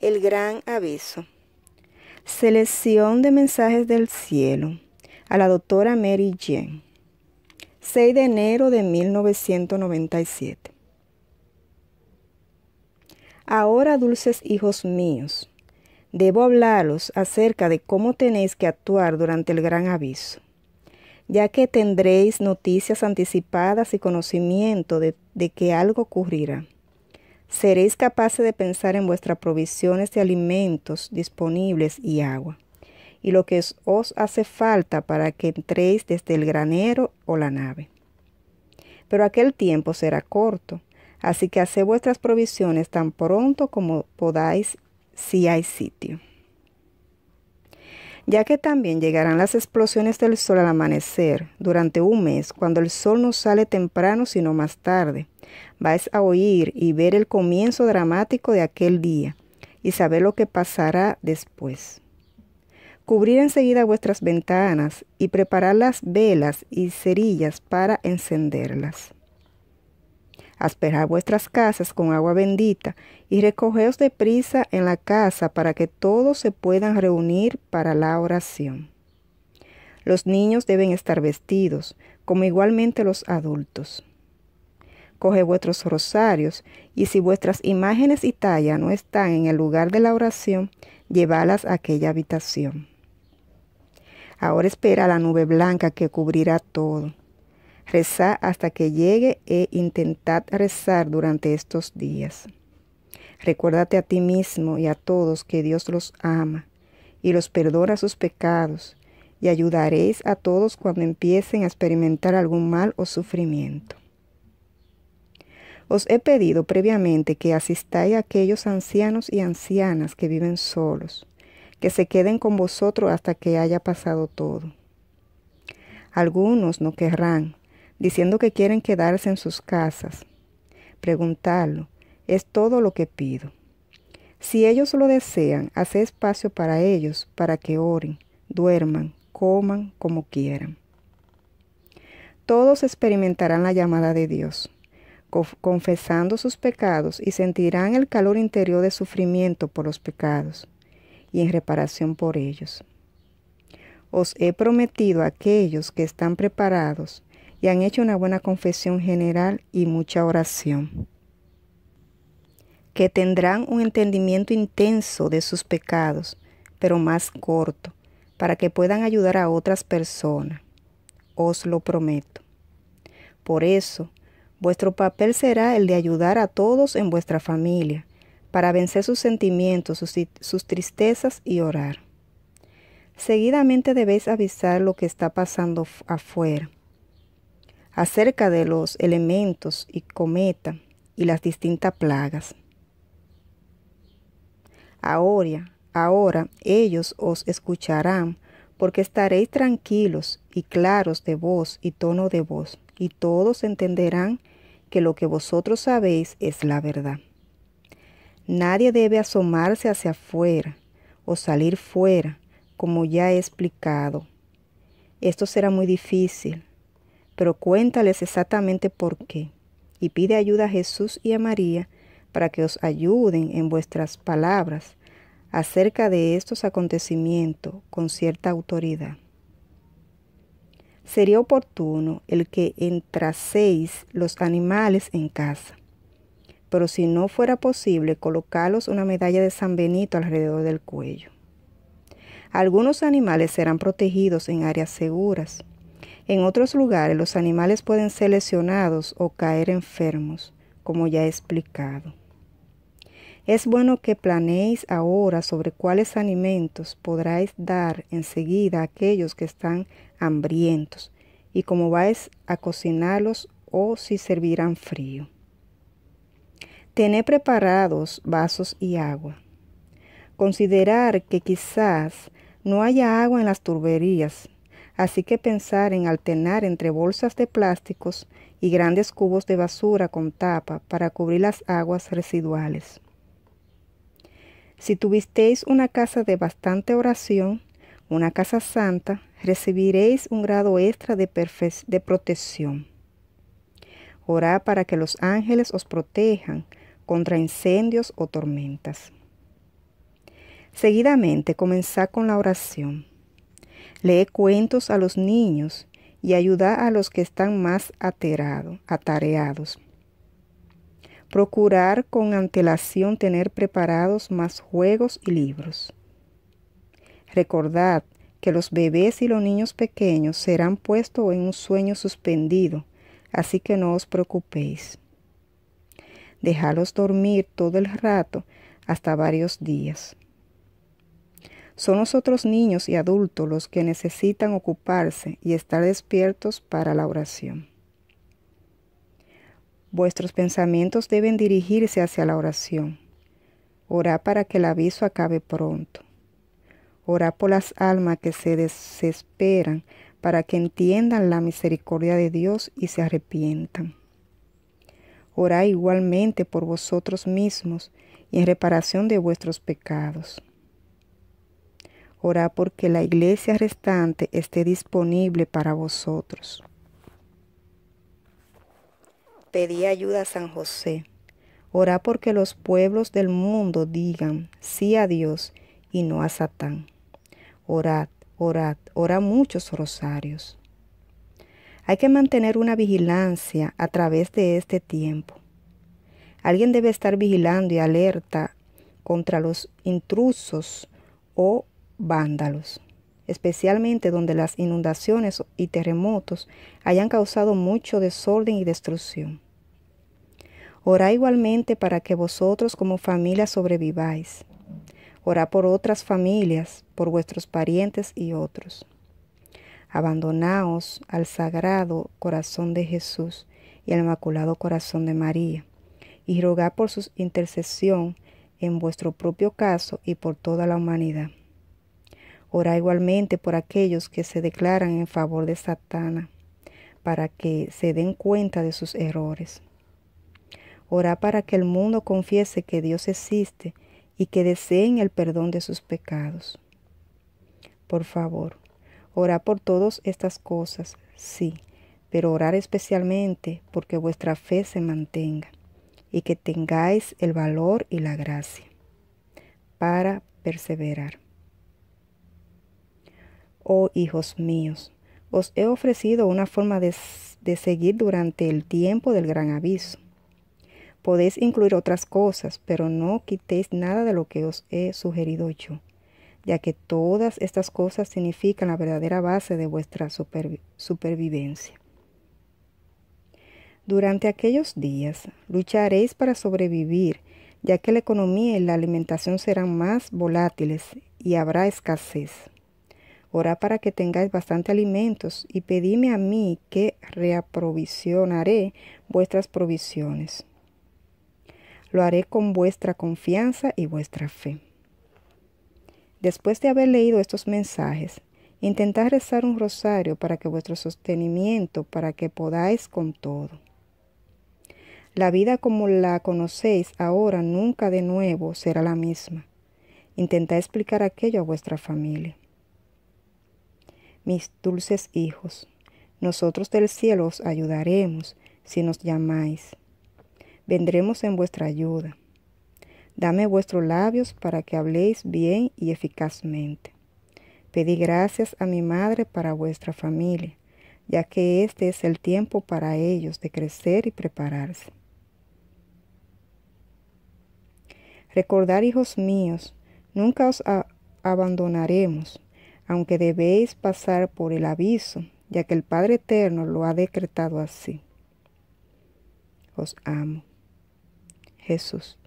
El gran aviso. Selección de mensajes del cielo. A la doctora Mary Jane. 6 de enero de 1997. Ahora, dulces hijos míos, debo hablaros acerca de cómo tenéis que actuar durante el gran aviso, ya que tendréis noticias anticipadas y conocimiento de, de que algo ocurrirá seréis capaces de pensar en vuestras provisiones de alimentos disponibles y agua, y lo que os hace falta para que entréis desde el granero o la nave. Pero aquel tiempo será corto, así que haced vuestras provisiones tan pronto como podáis si hay sitio ya que también llegarán las explosiones del sol al amanecer, durante un mes, cuando el sol no sale temprano sino más tarde. Vais a oír y ver el comienzo dramático de aquel día, y saber lo que pasará después. Cubrir enseguida vuestras ventanas y preparar las velas y cerillas para encenderlas. Asperad vuestras casas con agua bendita, y recogeos de prisa en la casa para que todos se puedan reunir para la oración. Los niños deben estar vestidos, como igualmente los adultos. Coge vuestros rosarios, y si vuestras imágenes y talla no están en el lugar de la oración, llévalas a aquella habitación. Ahora espera la nube blanca que cubrirá todo Rezad hasta que llegue e intentad rezar durante estos días. Recuérdate a ti mismo y a todos que Dios los ama y los perdona sus pecados y ayudaréis a todos cuando empiecen a experimentar algún mal o sufrimiento. Os he pedido previamente que asistáis a aquellos ancianos y ancianas que viven solos, que se queden con vosotros hasta que haya pasado todo. Algunos no querrán, diciendo que quieren quedarse en sus casas. Preguntarlo es todo lo que pido. Si ellos lo desean, hace espacio para ellos, para que oren, duerman, coman como quieran. Todos experimentarán la llamada de Dios, confesando sus pecados y sentirán el calor interior de sufrimiento por los pecados y en reparación por ellos. Os he prometido a aquellos que están preparados y han hecho una buena confesión general y mucha oración. Que tendrán un entendimiento intenso de sus pecados, pero más corto, para que puedan ayudar a otras personas. Os lo prometo. Por eso, vuestro papel será el de ayudar a todos en vuestra familia, para vencer sus sentimientos, sus, sus, tristezas y orar. Seguidamente debéis avisar lo que está pasando afuera, acerca de los elementos y cometa y las distintas plagas. Ahora, ahora ellos os escucharán, porque estaréis tranquilos y claros de voz y tono de voz, y todos entenderán que lo que vosotros sabéis es la verdad. Nadie debe asomarse hacia afuera o salir fuera, como ya he explicado. Esto será muy difícil, pero cuéntales exactamente por qué y pide ayuda a Jesús y a María para que os ayuden en vuestras palabras acerca de estos acontecimientos con cierta autoridad. Sería oportuno el que entraseis los animales en casa, pero si no fuera posible, colocarlos una medalla de San Benito alrededor del cuello. Algunos animales serán protegidos en áreas seguras, en otros lugares los animales pueden ser lesionados o caer enfermos, como ya he explicado. Es bueno que planeéis ahora sobre cuáles alimentos podráis dar enseguida a aquellos que están hambrientos y cómo vais a cocinarlos o si servirán frío. Tener preparados vasos y agua. Considerar que quizás no haya agua en las turberías Así que pensar en alternar entre bolsas de plásticos y grandes cubos de basura con tapa para cubrir las aguas residuales. Si tuvisteis una casa de bastante oración, una casa santa, recibiréis un grado extra de, de protección. Orad para que los ángeles os protejan contra incendios o tormentas. Seguidamente comenzad con la oración. Lee cuentos a los niños y ayuda a los que están más atareados. Procurar con antelación tener preparados más juegos y libros. Recordad que los bebés y los niños pequeños serán puestos en un sueño suspendido, así que no os preocupéis. Dejalos dormir todo el rato hasta varios días. Son nosotros niños y adultos los que necesitan ocuparse y estar despiertos para la oración. Vuestros pensamientos deben dirigirse hacia la oración. Orá para que el aviso acabe pronto. Orad por las almas que se desesperan para que entiendan la misericordia de Dios y se arrepientan. Orá igualmente por vosotros mismos y en reparación de vuestros pecados. Orad porque la iglesia restante esté disponible para vosotros. Pedí ayuda a San José. Orad porque los pueblos del mundo digan sí a Dios y no a Satán. Orad, orad, orad muchos rosarios. Hay que mantener una vigilancia a través de este tiempo. Alguien debe estar vigilando y alerta contra los intrusos o vándalos, especialmente donde las inundaciones y terremotos hayan causado mucho desorden y destrucción. Ora igualmente para que vosotros como familia sobreviváis. Ora por otras familias, por vuestros parientes y otros. Abandonaos al sagrado corazón de Jesús y al inmaculado corazón de María, y rogad por su intercesión en vuestro propio caso y por toda la humanidad. Ora igualmente por aquellos que se declaran en favor de Satana, para que se den cuenta de sus errores. Ora para que el mundo confiese que Dios existe y que deseen el perdón de sus pecados. Por favor, ora por todas estas cosas, sí, pero orar especialmente porque vuestra fe se mantenga y que tengáis el valor y la gracia para perseverar. Oh hijos míos, os he ofrecido una forma de, seguir durante el tiempo del gran aviso. Podéis incluir otras cosas, pero no quitéis nada de lo que os he sugerido yo, ya que todas estas cosas significan la verdadera base de vuestra supervivencia. Durante aquellos días lucharéis para sobrevivir, ya que la economía y la alimentación serán más volátiles y habrá escasez. Ora para que tengáis bastante alimentos y pedime a mí que reaprovisionaré vuestras provisiones. Lo haré con vuestra confianza y vuestra fe. Después de haber leído estos mensajes, intentad rezar un rosario para que vuestro sostenimiento, para que podáis con todo. La vida como la conocéis ahora nunca de nuevo será la misma. Intentad explicar aquello a vuestra familia mis dulces hijos, nosotros del cielo os ayudaremos si nos llamáis. Vendremos en vuestra ayuda. Dame vuestros labios para que habléis bien y eficazmente. Pedí gracias a mi madre para vuestra familia, ya que este es el tiempo para ellos de crecer y prepararse. Recordad, hijos míos, nunca os abandonaremos aunque debéis pasar por el aviso, ya que el Padre Eterno lo ha decretado así. Os amo. Jesús.